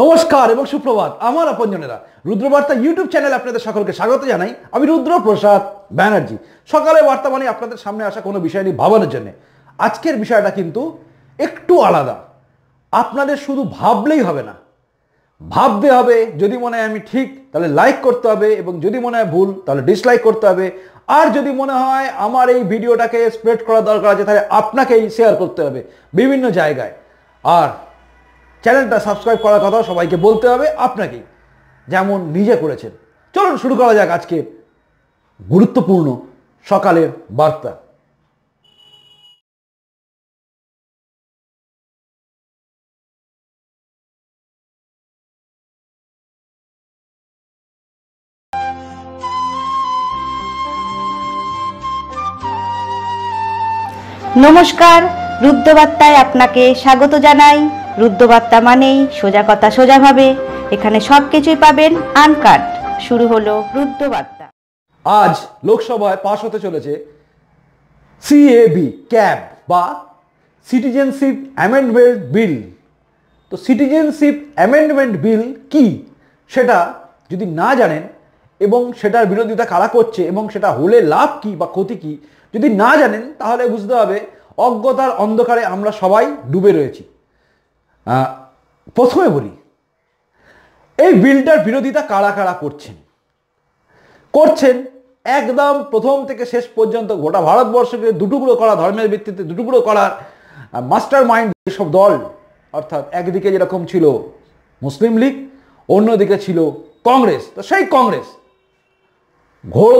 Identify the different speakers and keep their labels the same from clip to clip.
Speaker 1: নমস্কার এবং সুপ্রভাত আমার আপনজনেরা রুদ্রবার্তা ইউটিউব চ্যানেলে আপনাদের সকলকে স্বাগত জানাই আমি রুদ্রপ্রসাদ ব্যানার্জি সকালে বার্তা মানে আপনাদের সামনে আসা কোনো বিষয় নিয়ে ভাবানোর জন্য আজকের বিষয়টা কিন্তু একটু আলাদা আপনাদের শুধু ভাবলেই হবে না ভাবতে হবে যদি মনে হয় আমি ঠিক তাহলে লাইক করতে হবে এবং যদি মনে হয় ভুল তাহলে ডিসলাইক করতে হবে আর যদি মনে হয় আমার এই ভিডিওটাকে স্প্রেড করা দরকার আছে তাহলে আপনাকেই শেয়ার করতে হবে বিভিন্ন জায়গায় আর চ্যানেলটা সাবস্ক্রাইব করার কথা সবাইকে বলতে হবে আপনাকে যেমন নিজে করেছেন চলুন শুরু করা যাক আজকে গুরুত্বপূর্ণ সকালের বার্তা নমস্কার রুদ্রবার্তায় আপনাকে স্বাগত জানাই রুদ্রবার্তা মানেই সোজা কথা সোজাভাবে এখানে সব কিছুই পাবেন আনকাট শুরু হলো রুদ্রবার্তা আজ লোকসভায় পাশ হতে চলেছে সিএবি ক্যাব বা সিটিজেনশিপ অ্যামেন্ডমেন্ট বিল তো সিটিজেনশিপ অ্যামেন্ডমেন্ট বিল কি সেটা যদি না জানেন এবং সেটার বিরোধিতা কারা করছে এবং সেটা হলে লাভ কি বা ক্ষতি কি যদি না জানেন তাহলে বুঝতে হবে অজ্ঞতার অন্ধকারে আমরা সবাই ডুবে রয়েছি প্রথমে বলি এই বিলটার বিরোধিতা কারা কারা করছেন করছেন একদম প্রথম থেকে শেষ পর্যন্ত গোটা ভারতবর্ষকে দুটুকরো করা ধর্মের ভিত্তিতে দুটুকরো করার মাস্টার মাইন্ড যেসব দল অর্থাৎ একদিকে যেরকম ছিল মুসলিম লীগ অন্যদিকে ছিল কংগ্রেস তো সেই কংগ্রেস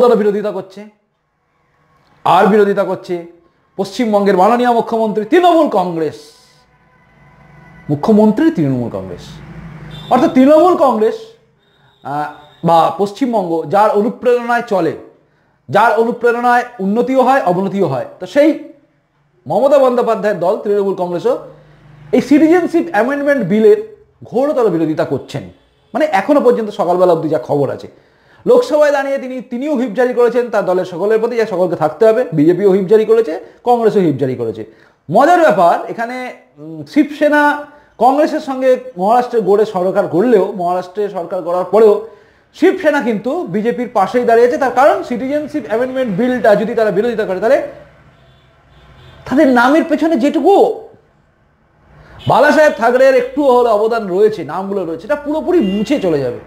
Speaker 1: দল বিরোধিতা করছে আর বিরোধিতা করছে পশ্চিমবঙ্গের মাননীয় মুখ্যমন্ত্রী তৃণমূল কংগ্রেস মুখ্যমন্ত্রী তৃণমূল কংগ্রেস অর্থাৎ তৃণমূল কংগ্রেস বা পশ্চিমবঙ্গ যার অনুপ্রেরণায় চলে যার অনুপ্রেরণায় উন্নতিও হয় অবনতিও হয় তো সেই মমতা বন্দ্যোপাধ্যায়ের দল তৃণমূল কংগ্রেসও এই সিটিজেনশিপ অ্যামেন্ডমেন্ট বিলের ঘোরতর বিরোধিতা করছেন মানে এখনও পর্যন্ত সকালবেলা অবধি যা খবর আছে লোকসভায় দাঁড়িয়ে তিনি তিনিও হুইপ জারি করেছেন তার দলের সকলের প্রতি যা সকলকে থাকতে হবে বিজেপিও হুইপ জারি করেছে কংগ্রেসও হুইপ জারি করেছে মজার ব্যাপার এখানে শিবসেনা কংগ্রেসের সঙ্গে মহারাষ্ট্রে গড়ে সরকার গড়লেও মহারাষ্ট্রে সরকার গড়ার পরেও শিবসেনা কিন্তু বিজেপির পাশেই দাঁড়িয়েছে তার কারণ সিটিজেনশিপ অ্যামেন্ডমেন্ট বিলটা যদি তারা বিরোধিতা করে তাহলে তাদের নামের পেছনে যেটুকু বালাসাহেব ঠাকরের একটু হলে অবদান রয়েছে নামগুলো রয়েছে এটা পুরোপুরি মুছে চলে যাবে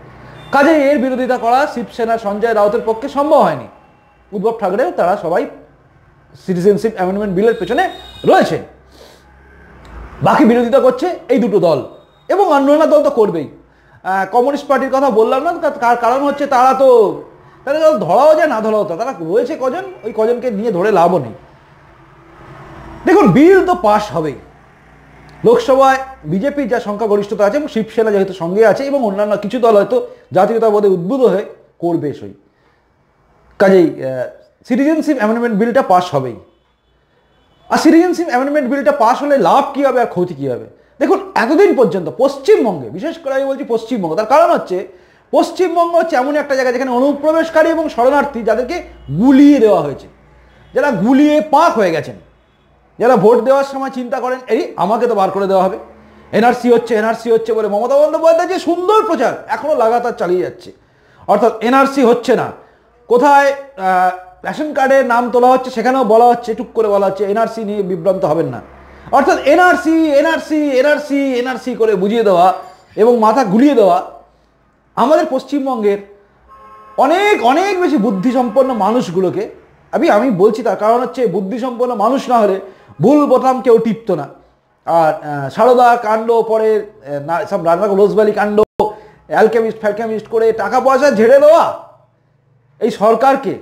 Speaker 1: কাজে এর বিরোধিতা করা শিবসেনা সঞ্জয় রাউতের পক্ষে সম্ভব হয়নি উদ্ভব ঠাকরেও তারা সবাই সিটিজেনশিপ অ্যামেন্ডমেন্ট বিলের পেছনে রয়েছে বাকি বিরোধিতা করছে এই দুটো দল এবং অন্যান্য দল তো করবেই কমিউনিস্ট পার্টির কথা বললাম না তার কারণ হচ্ছে তারা তো তাদের তারা ধরাও যায় না ধরাও তারা রয়েছে কজন ওই কজনকে নিয়ে ধরে লাভও নেই দেখুন বিল তো পাশ হবেই লোকসভায় বিজেপির যা সংখ্যাগরিষ্ঠতা আছে এবং শিবসেনা যেহেতু সঙ্গে আছে এবং অন্যান্য কিছু দল হয়তো জাতীয়তাবাদে উদ্বুদ্ধ হয়ে করবে সই কাজেই সিটিজেনশিপ অ্যামেন্ডমেন্ট বিলটা পাশ হবেই আর সিটিজেনশিপ অ্যামেন্ডমেন্ট বিলটা পাশ হলে লাভ কী হবে আর ক্ষতি কী হবে দেখুন এতদিন পর্যন্ত পশ্চিমবঙ্গে বিশেষ করে আমি বলছি পশ্চিমবঙ্গ তার কারণ হচ্ছে পশ্চিমবঙ্গ হচ্ছে এমন একটা জায়গা যেখানে অনুপ্রবেশকারী এবং শরণার্থী যাদেরকে গুলিয়ে দেওয়া হয়েছে যারা গুলিয়ে পাক হয়ে গেছেন যারা ভোট দেওয়ার সময় চিন্তা করেন এই আমাকে তো বার করে দেওয়া হবে এনআরসি হচ্ছে এনআরসি হচ্ছে বলে মমতা বন্দ্যোপাধ্যায় যে সুন্দর প্রচার এখনও লাগাতার চালিয়ে যাচ্ছে অর্থাৎ এনআরসি হচ্ছে না কোথায় রেশন কার্ডে নাম তোলা হচ্ছে সেখানেও বলা হচ্ছে টুক করে বলা হচ্ছে এনআরসি নিয়ে বিভ্রান্ত হবেন না অর্থাৎ এনআরসি এনআরসি এনআরসি এনআরসি করে বুঝিয়ে দেওয়া এবং মাথা গুলিয়ে দেওয়া আমাদের পশ্চিমবঙ্গের অনেক অনেক বেশি বুদ্ধিসম্পন্ন মানুষগুলোকে আমি আমি বলছি তার কারণ হচ্ছে বুদ্ধিসম্পন্ন মানুষ না হলে ভুল বোতাম কেউ টিপত না আর সারদা কাণ্ড পরে সব রান্না রোজবালি কাণ্ড অ্যালকেমিস্ট ফ্যালকেমিস্ট করে টাকা পয়সা ঝেড়ে দেওয়া এই সরকারকে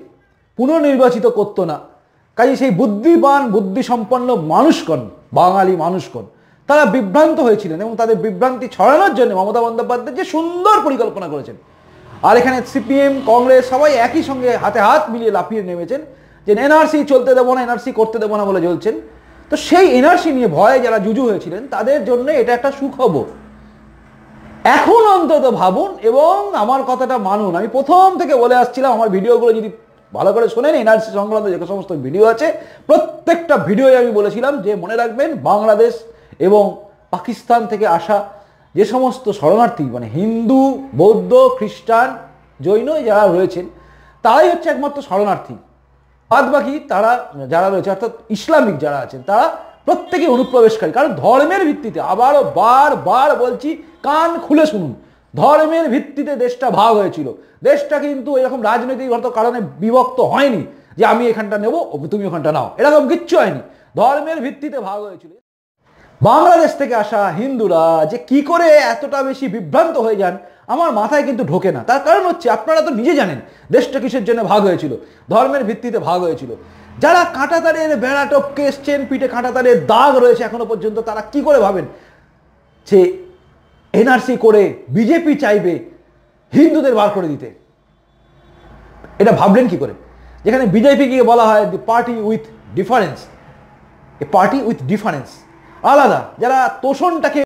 Speaker 1: পুনর্নির্বাচিত করতো না কাজে সেই বুদ্ধিমান বুদ্ধিসম্পন্ন মানুষগণ বাঙালি মানুষগণ তারা বিভ্রান্ত হয়েছিলেন এবং তাদের বিভ্রান্তি ছড়ানোর জন্য মমতা বন্দ্যোপাধ্যায় যে সুন্দর পরিকল্পনা করেছেন আর এখানে সিপিএম কংগ্রেস সবাই একই সঙ্গে হাতে হাত মিলিয়ে লাফিয়ে নেমেছেন যে এনআরসি চলতে দেবো না এনআরসি করতে দেবো না বলে চলছেন তো সেই এনআরসি নিয়ে ভয়ে যারা জুজু হয়েছিলেন তাদের জন্য এটা একটা সুখবর এখন অন্তত ভাবুন এবং আমার কথাটা মানুন আমি প্রথম থেকে বলে আসছিলাম আমার ভিডিওগুলো যদি ভালো করে শোনেন এনআরসি সংক্রান্ত যে সমস্ত ভিডিও আছে প্রত্যেকটা ভিডিওই আমি বলেছিলাম যে মনে রাখবেন বাংলাদেশ এবং পাকিস্তান থেকে আসা যে সমস্ত শরণার্থী মানে হিন্দু বৌদ্ধ খ্রিস্টান জৈন যারা রয়েছেন তারাই হচ্ছে একমাত্র শরণার্থী বাদ বাকি তারা যারা রয়েছে অর্থাৎ ইসলামিক যারা আছেন তারা প্রত্যেকে অনুপ্রবেশকারী কারণ ধর্মের ভিত্তিতে আবারও বারবার বলছি কান খুলে শুনুন ধর্মের ভিত্তিতে দেশটা ভাগ হয়েছিল দেশটা কিন্তু এরকম রাজনৈতিকগত কারণে বিভক্ত হয়নি যে আমি এখানটা নেব তুমি ওখানটা নাও এরকম কিচ্ছু হয়নি ধর্মের ভিত্তিতে ভাগ হয়েছিল বাংলাদেশ থেকে আসা হিন্দুরা যে কি করে এতটা বেশি বিভ্রান্ত হয়ে যান আমার মাথায় কিন্তু ঢোকে না তার কারণ হচ্ছে আপনারা তো নিজে জানেন দেশটা কিসের জন্য ভাগ হয়েছিল ধর্মের ভিত্তিতে ভাগ হয়েছিল যারা কাঁটাতারের বেড়া টপকে এসছেন পিঠে কাঁটাতারের দাগ রয়েছে এখনো পর্যন্ত তারা কি করে ভাবেন যে এনআরসি করে বিজেপি চাইবে হিন্দুদের বার করে দিতে এটা ভাবলেন কি করে যেখানে বিজেপিকে বলা হয় the party with difference a party with difference আলাদা যারা তোষণটাকে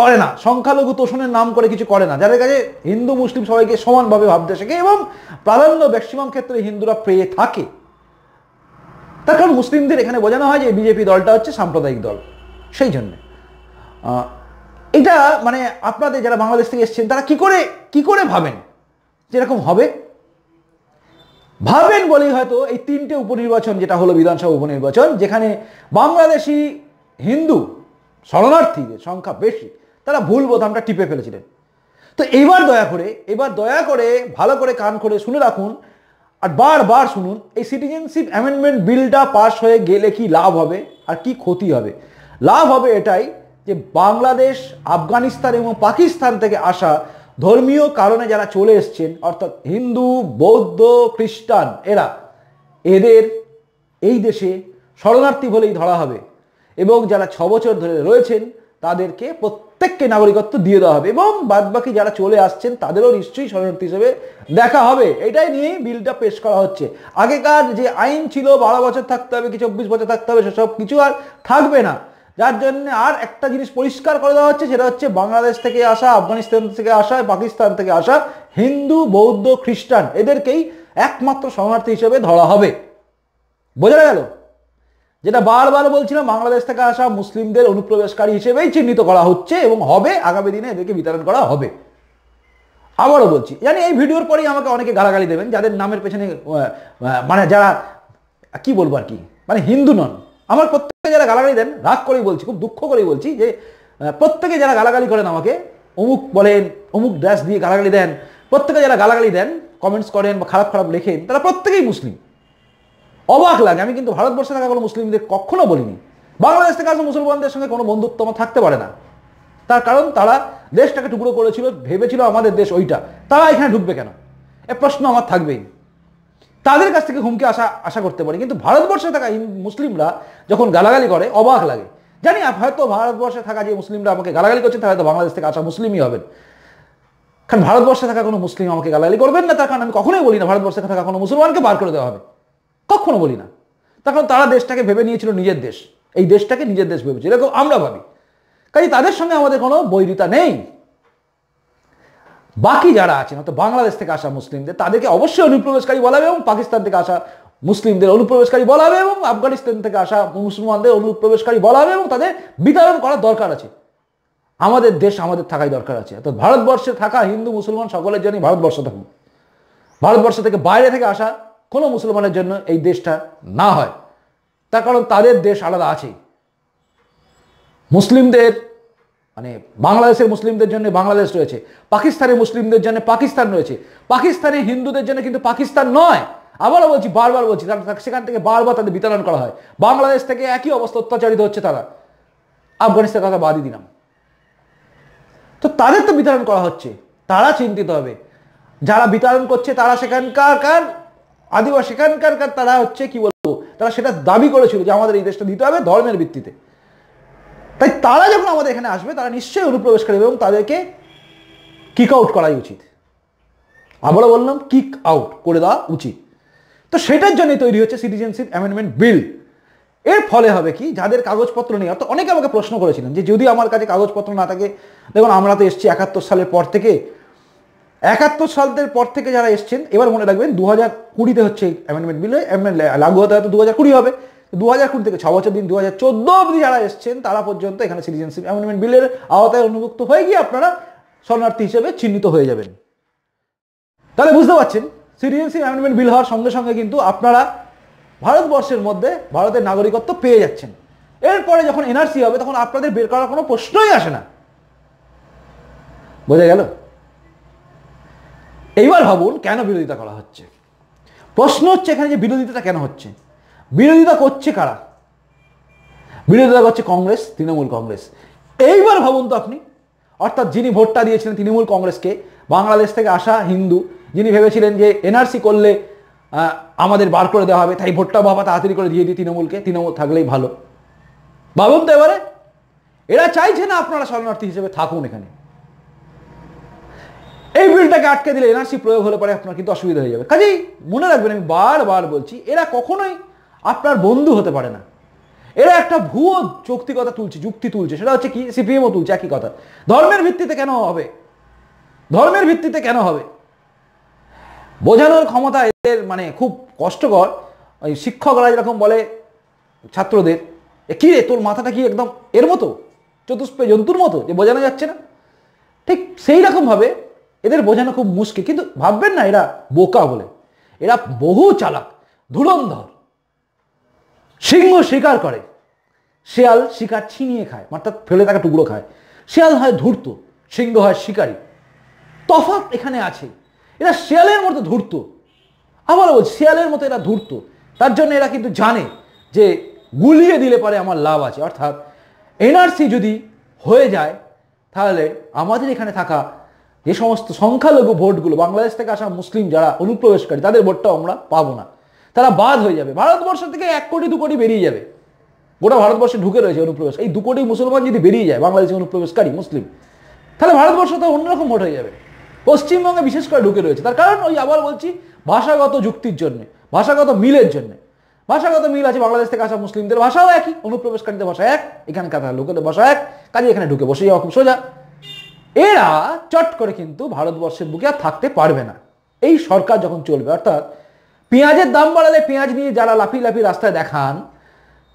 Speaker 1: করে না সংখ্যালঘু তোষণের নাম করে কিছু করে না যাদের কাছে হিন্দু মুসলিম সবাইকে সমানভাবে ভাবতে শেখে এবং প্রাধান্য ম্যাক্সিমাম ক্ষেত্রে হিন্দুরা পেয়ে থাকে তার কারণ মুসলিমদের এখানে বোঝানো হয় যে বিজেপি দলটা হচ্ছে সাম্প্রদায়িক দল সেই জন্যে এটা মানে আপনাদের যারা বাংলাদেশ থেকে এসছেন তারা কি করে কি করে ভাবেন যেরকম হবে ভাবেন বলেই হয়তো এই তিনটে উপনির্বাচন যেটা হলো বিধানসভা উপনির্বাচন যেখানে বাংলাদেশি হিন্দু শরণার্থীদের সংখ্যা বেশি তারা ভুল বোতামটা টিপে ফেলেছিলেন তো এবার দয়া করে এবার দয়া করে ভালো করে কান করে শুনে রাখুন আর বারবার শুনুন এই সিটিজেনশিপ অ্যামেন্ডমেন্ট বিলটা পাশ হয়ে গেলে কি লাভ হবে আর কি ক্ষতি হবে লাভ হবে এটাই যে বাংলাদেশ আফগানিস্তান এবং পাকিস্তান থেকে আসা ধর্মীয় কারণে যারা চলে এসছেন অর্থাৎ হিন্দু বৌদ্ধ খ্রিস্টান এরা এদের এই দেশে শরণার্থী বলেই ধরা হবে এবং যারা ছ বছর ধরে রয়েছেন তাদেরকে প্রত্যেককে নাগরিকত্ব দিয়ে দেওয়া হবে এবং বাদবাকি যারা চলে আসছেন তাদেরও নিশ্চয়ই শরণার্থী হিসেবে দেখা হবে এটাই নিয়ে বিলটা পেশ করা হচ্ছে আগেকার যে আইন ছিল বারো বছর থাকতে হবে কি চব্বিশ বছর থাকতে হবে সেসব কিছু আর থাকবে না যার জন্য আর একটা জিনিস পরিষ্কার করে দেওয়া হচ্ছে সেটা হচ্ছে বাংলাদেশ থেকে আসা আফগানিস্তান থেকে আসা পাকিস্তান থেকে আসা হিন্দু বৌদ্ধ খ্রিস্টান এদেরকেই একমাত্র শরণার্থী হিসেবে ধরা হবে বোঝা গেল যেটা বারবার বলছিলাম বাংলাদেশ থেকে আসা মুসলিমদের অনুপ্রবেশকারী হিসেবেই চিহ্নিত করা হচ্ছে এবং হবে আগামী দিনে এদেরকে বিতরণ করা হবে আবারও বলছি জানি এই ভিডিওর পরেই আমাকে অনেকে গালাগালি দেবেন যাদের নামের পেছনে মানে যারা কি বলবো আর কি মানে হিন্দু নন আমার প্রত্যেক যারা গালাগালি দেন রাগ করেই বলছি খুব দুঃখ করেই বলছি যে প্রত্যেকে যারা গালাগালি করেন আমাকে অমুক বলেন অমুক ড্রেস দিয়ে গালাগালি দেন প্রত্যেকে যারা গালাগালি দেন কমেন্টস করেন বা খারাপ খারাপ লেখেন তারা প্রত্যেকেই মুসলিম অবাক লাগে আমি কিন্তু ভারতবর্ষে থাকা কোনো মুসলিমদের কখনো বলিনি বাংলাদেশ থেকে আসলে মুসলমানদের সঙ্গে কোনো বন্ধুত্ব আমার থাকতে পারে না তার কারণ তারা দেশটাকে টুকরো করেছিল ভেবেছিল আমাদের দেশ ওইটা তারা এখানে ঢুকবে কেন এ প্রশ্ন আমার থাকবেই তাদের কাছ থেকে হুমকি আশা আশা করতে পারি কিন্তু ভারতবর্ষে থাকা মুসলিমরা যখন গালাগালি করে অবাক লাগে জানি হয়তো ভারতবর্ষে থাকা যে মুসলিমরা আমাকে গালাগালি করছে তারা হয়তো বাংলাদেশ থেকে আসা মুসলিমই হবেন কারণ ভারতবর্ষে থাকা কোনো মুসলিম আমাকে গালাগালি করবেন না তার কারণ আমি কখনোই বলি না ভারতবর্ষে থাকা কোনো মুসলমানকে বার করে দেওয়া হবে কখনো বলি না তখন তারা দেশটাকে ভেবে নিয়েছিল নিজের দেশ এই দেশটাকে নিজের দেশ ভেবেছিল এরকম আমরা ভাবি কাজে তাদের সঙ্গে আমাদের কোনো বৈরিতা নেই বাকি যারা আছেন অর্থাৎ বাংলাদেশ থেকে আসা মুসলিমদের তাদেরকে অবশ্যই অনুপ্রবেশকারী বলা হবে এবং পাকিস্তান থেকে আসা মুসলিমদের অনুপ্রবেশকারী বলা হবে এবং আফগানিস্তান থেকে আসা মুসলমানদের অনুপ্রবেশকারী বলা হবে এবং তাদের বিতরণ করার দরকার আছে আমাদের দেশ আমাদের থাকাই দরকার আছে অর্থাৎ ভারতবর্ষে থাকা হিন্দু মুসলমান সকলের জন্যই ভারতবর্ষ থাকুক ভারতবর্ষ থেকে বাইরে থেকে আসা কোনো মুসলমানের জন্য এই দেশটা না হয় তার কারণ তাদের দেশ আলাদা আছেই মুসলিমদের মানে বাংলাদেশের মুসলিমদের জন্য বাংলাদেশ রয়েছে পাকিস্তানের মুসলিমদের জন্য পাকিস্তান রয়েছে পাকিস্তানে হিন্দুদের জন্য কিন্তু পাকিস্তান নয় আবারও বলছি বারবার বলছি সেখান থেকে বারবার তাদের বিতরণ করা হয় বাংলাদেশ থেকে একই অবস্থা অত্যাচারিত হচ্ছে তারা আফগানিস্তানের কথা বাদই দিলাম তো তাদের তো বিতরণ করা হচ্ছে তারা চিন্তিত হবে যারা বিতরণ করছে তারা সেখানকার কার আদিবাসী সেখানকার কার তারা হচ্ছে কি বলবো তারা সেটা দাবি করেছিল যে আমাদের এই দেশটা দিতে হবে ধর্মের ভিত্তিতে তাই তারা যখন আমাদের এখানে আসবে তারা নিশ্চয়ই অনুপ্রবেশ করবে এবং তাদেরকে কিক আউট করাই উচিত আবারও বললাম কিক আউট করে দেওয়া উচিত তো সেটার জন্যই তৈরি হচ্ছে সিটিজেনশিপ অ্যামেন্ডমেন্ট বিল এর ফলে হবে কি যাদের কাগজপত্র নেই অর্থাৎ অনেকে আমাকে প্রশ্ন করেছিলেন যে যদি আমার কাছে কাগজপত্র না থাকে দেখুন আমরা তো এসছি একাত্তর সালের পর থেকে একাত্তর সালের পর থেকে যারা এসছেন এবার মনে রাখবেন দু হাজার কুড়িতে হচ্ছে অ্যামেন্ডমেন্ট বিল অ্যামেন্ডমেন্ট লাগু হতে হয়তো দু হাজার কুড়ি হবে দু হাজার কুড়ি থেকে ছ বছর দিন দু হাজার চোদ্দ অবধি যারা এসছেন তারা পর্যন্ত এখানে সিটিজেনশিপ অ্যামেন্ডমেন্ট বিলের আওতায় অনুভুক্ত হয়ে গিয়ে আপনারা শরণার্থী হিসেবে চিহ্নিত হয়ে যাবেন তাহলে বুঝতে পারছেন সিটিজেনশিপ অ্যামেন্ডমেন্ট বিল হওয়ার সঙ্গে সঙ্গে কিন্তু আপনারা ভারতবর্ষের মধ্যে ভারতের নাগরিকত্ব পেয়ে যাচ্ছেন এরপরে যখন এনআরসি হবে তখন আপনাদের বের করার কোনো প্রশ্নই আসে না বোঝা গেল এইবার ভাবুন কেন বিরোধিতা করা হচ্ছে প্রশ্ন হচ্ছে এখানে যে বিরোধিতাটা কেন হচ্ছে বিরোধিতা করছে কারা বিরোধিতা করছে কংগ্রেস তৃণমূল কংগ্রেস এইবার ভাবুন তো আপনি অর্থাৎ যিনি ভোটটা দিয়েছিলেন তৃণমূল কংগ্রেসকে বাংলাদেশ থেকে আসা হিন্দু যিনি ভেবেছিলেন যে এনআরসি করলে আমাদের বার করে দেওয়া হবে তাই ভোটটা বাবা তাড়াতাড়ি করে দিয়ে দিই তৃণমূলকে তৃণমূল থাকলেই ভালো ভাবুন তো এবারে এরা চাইছে না আপনারা শরণার্থী হিসেবে থাকুন এখানে এই বিলটাকে আটকে দিলে এনআরসি প্রয়োগ হলে পরে আপনার কিন্তু অসুবিধা হয়ে যাবে কাজেই মনে রাখবেন আমি বারবার বলছি এরা কখনোই আপনার বন্ধু হতে পারে না এরা একটা ভুয়ো কথা তুলছে যুক্তি তুলছে সেটা হচ্ছে কি সিপিএমও তুলছে একই কথা ধর্মের ভিত্তিতে কেন হবে ধর্মের ভিত্তিতে কেন হবে বোঝানোর ক্ষমতা এদের মানে খুব কষ্টকর ওই শিক্ষকরা যেরকম বলে ছাত্রদের কী রে তোর মাথাটা কি একদম এর মতো চতুষ্পে জন্তুর মতো যে বোঝানো যাচ্ছে না ঠিক সেই রকমভাবে এদের বোঝানো খুব মুশকিল কিন্তু ভাববেন না এরা বোকা বলে এরা বহু চালাক ধুরন্ধর সিংহ শিকার করে শেয়াল শিকার ছিনিয়ে খায় অর্থাৎ ফেলে থাকা টুকরো খায় শেয়াল হয় ধূর্ত সিংহ হয় শিকারী তফাৎ এখানে আছে এরা শেয়ালের মতো ধূর্ত আবার বল শেয়ালের মতো এরা ধূর্ত তার জন্য এরা কিন্তু জানে যে গুলিয়ে দিলে পরে আমার লাভ আছে অর্থাৎ এনআরসি যদি হয়ে যায় তাহলে আমাদের এখানে থাকা যে সমস্ত সংখ্যালঘু ভোটগুলো বাংলাদেশ থেকে আসা মুসলিম যারা অনুপ্রবেশকারী তাদের ভোটটাও আমরা পাবো না তারা বাদ হয়ে যাবে ভারতবর্ষ থেকে এক কোটি দু কোটি বেরিয়ে যাবে গোটা ভারতবর্ষে ঢুকে রয়েছে অনুপ্রবেশ এই দু কোটি মুসলমান যদি বেরিয়ে যায় বাংলাদেশে অনুপ্রবেশকারী মুসলিম তাহলে ভারতবর্ষ তো অন্যরকম ভোট হয়ে যাবে পশ্চিমবঙ্গে বিশেষ করে ঢুকে রয়েছে তার কারণ ওই আবার বলছি ভাষাগত যুক্তির জন্য ভাষাগত মিলের জন্য ভাষাগত মিল আছে বাংলাদেশ থেকে আসা মুসলিমদের ভাষাও একই অনুপ্রবেশকারীদের ভাষা এক এখানকার লোকেদের ভাষা এক কাজে এখানে ঢুকে বসে যাওয়া খুব সোজা এরা চট করে কিন্তু ভারতবর্ষের বুকে আর থাকতে পারবে না এই সরকার যখন চলবে অর্থাৎ পেঁয়াজের দাম বাড়ালে পেঁয়াজ নিয়ে যারা লাফি লাফি রাস্তায় দেখান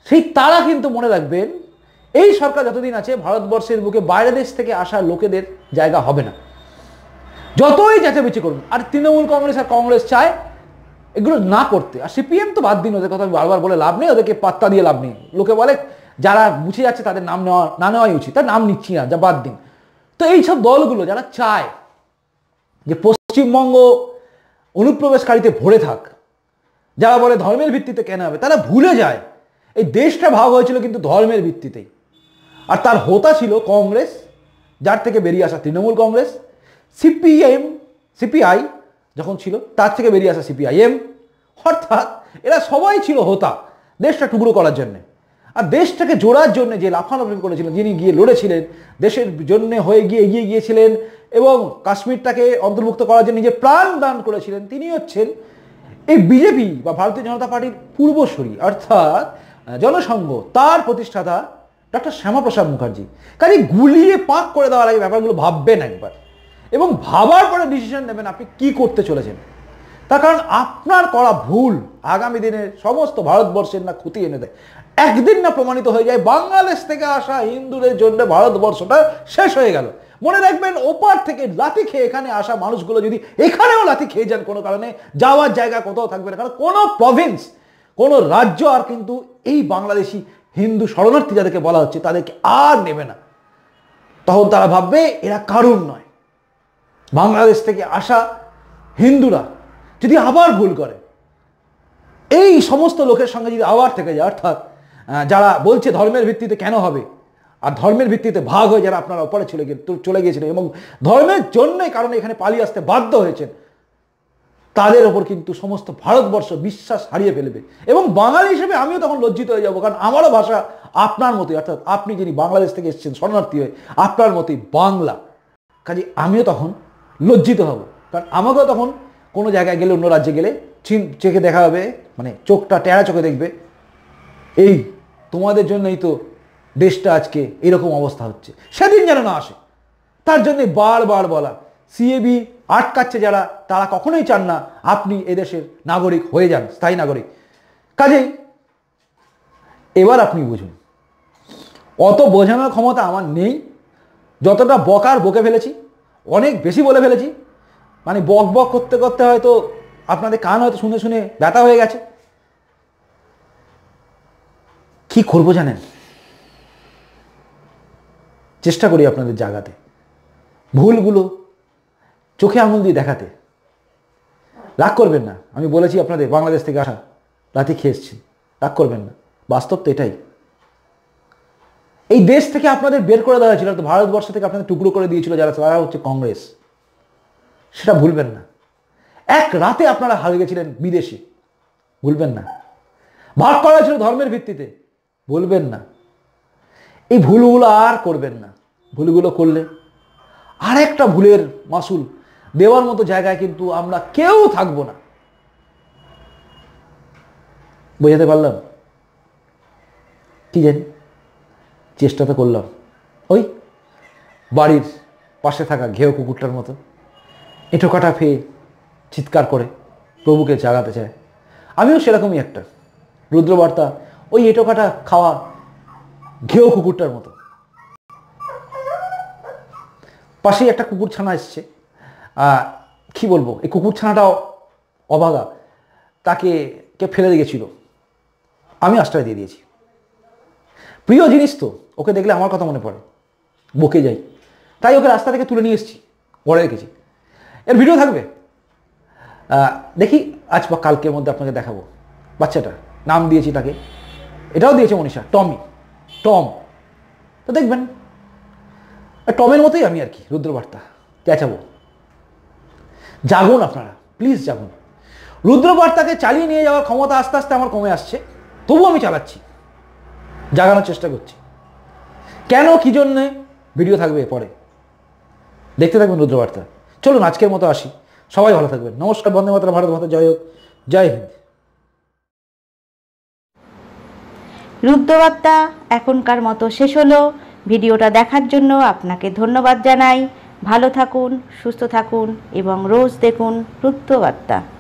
Speaker 1: সেই তারা কিন্তু মনে রাখবেন এই সরকার যতদিন আছে ভারতবর্ষের বুকে বাইরে দেশ থেকে আসা লোকেদের জায়গা হবে না যতই চেঁচামেচি করুন আর তৃণমূল কংগ্রেস আর কংগ্রেস চায় এগুলো না করতে আর সিপিএম তো বাদ দিন ওদের কথা বারবার বলে লাভ নেই ওদেরকে পাত্তা দিয়ে লাভ নেই লোকে বলে যারা বুঝে যাচ্ছে তাদের নাম নেওয়া না নেওয়াই উচিত তার নাম নিচ্ছি না যা বাদ দিন তো এইসব দলগুলো যারা চায় যে পশ্চিমবঙ্গ অনুপ্রবেশকারীতে ভরে থাক যারা বলে ধর্মের ভিত্তিতে কেনা হবে তারা ভুলে যায় এই দেশটা ভাগ হয়েছিল কিন্তু ধর্মের ভিত্তিতেই আর তার হোতা ছিল কংগ্রেস যার থেকে বেরিয়ে আসা তৃণমূল কংগ্রেস সিপিএম সিপিআই যখন ছিল তার থেকে বেরিয়ে আসা সিপিআইএম অর্থাৎ এরা সবাই ছিল হোতা দেশটা টুকরো করার জন্যে আর দেশটাকে জোড়ার জন্য যে লাফালাফি করেছিলেন যিনি গিয়ে লড়েছিলেন দেশের জন্য হয়ে গিয়ে এগিয়ে গিয়েছিলেন এবং কাশ্মীরটাকে অন্তর্ভুক্ত করার জন্য নিজের প্রাণ দান করেছিলেন তিনি হচ্ছেন এই বিজেপি বা ভারতীয় জনতা পার্টির পূর্বসরী অর্থাৎ জনসংঘ তার প্রতিষ্ঠাতা ডক্টর শ্যামাপ্রসাদ মুখার্জি কাজে গুলিয়ে পাক করে দেওয়ার আগে ব্যাপারগুলো ভাববেন একবার এবং ভাবার পরে ডিসিশন নেবেন আপনি কি করতে চলেছেন তার কারণ আপনার করা ভুল আগামী দিনে সমস্ত ভারতবর্ষের না ক্ষতি এনে দেয় একদিন না প্রমাণিত হয়ে যায় বাংলাদেশ থেকে আসা হিন্দুদের জন্য ভারতবর্ষটা শেষ হয়ে গেল মনে রাখবেন ওপার থেকে লাথি খেয়ে এখানে আসা মানুষগুলো যদি এখানেও লাথি খেয়ে যান কোনো কারণে যাওয়ার জায়গা কোথাও থাকবে না কারণ কোনো প্রভিন্স কোনো রাজ্য আর কিন্তু এই বাংলাদেশি হিন্দু শরণার্থী যাদেরকে বলা হচ্ছে তাদেরকে আর নেবে না তখন তারা ভাববে এরা কারুর নয় বাংলাদেশ থেকে আসা হিন্দুরা যদি আবার ভুল করে এই সমস্ত লোকের সঙ্গে যদি আবার থেকে যায় অর্থাৎ যারা বলছে ধর্মের ভিত্তিতে কেন হবে আর ধর্মের ভিত্তিতে ভাগ হয়ে যারা আপনারা ওপরে চলে গিয়ে চলে গিয়েছিলেন এবং ধর্মের জন্যে কারণে এখানে পালিয়ে আসতে বাধ্য হয়েছেন তাদের ওপর কিন্তু সমস্ত ভারতবর্ষ বিশ্বাস হারিয়ে ফেলবে এবং বাঙালি হিসেবে আমিও তখন লজ্জিত হয়ে যাবো কারণ আমারও ভাষা আপনার মতোই অর্থাৎ আপনি যিনি বাংলাদেশ থেকে এসেছেন শরণার্থী হয়ে আপনার মতোই বাংলা কাজে আমিও তখন লজ্জিত হব কারণ আমাকেও তখন কোনো জায়গায় গেলে অন্য রাজ্যে গেলে চিন চেখে দেখা হবে মানে চোখটা টেরা চোখে দেখবে এই তোমাদের জন্যই তো দেশটা আজকে এরকম অবস্থা হচ্ছে সেদিন যেন না আসে তার জন্যে বারবার বলা সিএবি আটকাচ্ছে যারা তারা কখনোই চান না আপনি এদেশের নাগরিক হয়ে যান স্থায়ী নাগরিক কাজেই এবার আপনি বুঝুন অত বোঝানোর ক্ষমতা আমার নেই যতটা বকার বকে ফেলেছি অনেক বেশি বলে ফেলেছি মানে বক বক করতে করতে হয়তো আপনাদের কান হয়তো শুনে শুনে ব্যথা হয়ে গেছে কি করবো জানেন চেষ্টা করি আপনাদের জাগাতে ভুলগুলো চোখে আঙুল দিয়ে দেখাতে রাগ করবেন না আমি বলেছি আপনাদের বাংলাদেশ থেকে আসা রাতে খেয়ে এসছি রাগ করবেন না বাস্তব তো এটাই এই দেশ থেকে আপনাদের বের করে দেওয়া হয়েছিল ভারতবর্ষ থেকে আপনাদের টুকরো করে দিয়েছিল যারা তারা হচ্ছে কংগ্রেস সেটা ভুলবেন না এক রাতে আপনারা হারিয়ে গেছিলেন বিদেশে ভুলবেন না ভাগ করা হয়েছিল ধর্মের ভিত্তিতে ভুলবেন না এই ভুলগুলো আর করবেন না ভুলগুলো করলে আরেকটা ভুলের মাসুল দেওয়ার মতো জায়গায় কিন্তু আমরা কেউ থাকবো না বোঝাতে পারলাম কি জানি চেষ্টা তো করলাম ওই বাড়ির পাশে থাকা ঘেউ কুকুরটার মতো এঁটো কাটা ফেয়ে চিৎকার করে প্রভুকে জাগাতে চায় আমিও সেরকমই একটা রুদ্রবার্তা ওই এঁটো কাটা খাওয়া ঘেউ কুকুরটার মতো পাশেই একটা কুকুর ছানা এসছে কি বলবো এই কুকুর ছানাটাও অবাগা তাকে কে ফেলে দিয়েছিল আমি আশ্রয় দিয়ে দিয়েছি প্রিয় জিনিস তো ওকে দেখলে আমার কথা মনে পড়ে বকে যাই তাই ওকে রাস্তা থেকে তুলে নিয়ে এসেছি পরে রেখেছি এর ভিডিও থাকবে দেখি আজ বা কালকের মধ্যে আপনাকে দেখাবো বাচ্চাটা নাম দিয়েছি তাকে এটাও দিয়েছে মনীষা টমি টম তো দেখবেন টমের মতোই আমি আর কি রুদ্রবার্তা চেঁচাবো জাগুন আপনারা প্লিজ জাগুন রুদ্রবার্তাকে চালিয়ে নিয়ে যাওয়ার ক্ষমতা আস্তে আস্তে আমার কমে আসছে তবু আমি চালাচ্ছি জাগানোর চেষ্টা করছি কেন কী জন্যে ভিডিও থাকবে পরে দেখতে থাকবেন রুদ্রবার্তা চলুন আজকের মতো আসি সবাই ভালো থাকবেন নমস্কার বন্দে মাতা ভারত মাতা জয় হোক জয় হিন্দ রুদ্রবার্তা এখনকার মতো শেষ হলো ভিডিওটা দেখার জন্য আপনাকে ধন্যবাদ জানাই ভালো থাকুন সুস্থ থাকুন এবং রোজ দেখুন রুদ্রবার্তা